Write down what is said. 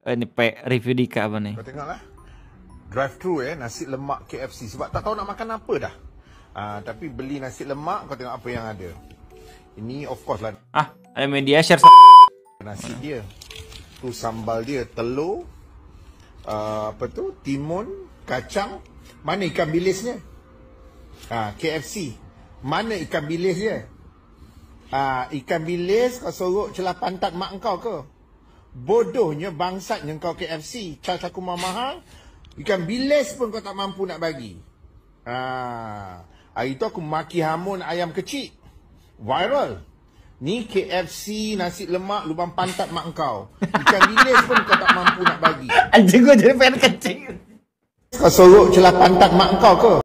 Eh, ni pack review dekat apa ni? Kau tengoklah. Eh? Drive thru eh nasi lemak KFC sebab tak tahu nak makan apa dah. Uh, tapi beli nasi lemak kau tengok apa yang ada. Ini of course lah. Ah, ada media share nasi dia. Tu sambal dia, telur, uh, apa tu? Timun, kacang. Mana ikan bilisnya? Ah, KFC. Mana ikan bilis dia? Ah, ikan bilis kau sorok celah pantat mak kau ke? bodohnya bangsat yang kau KFC. Charge aku mahal-mahal. Ikan bilis pun kau tak mampu nak bagi. Ha. Hari tu aku maki hamun ayam kecil. Viral. Ni KFC nasi lemak lubang pantat mak kau. Ikan bilis pun kau tak mampu nak bagi. Anjing gua jadi fan kecil. Kau sorok celah pantat mak kau ke?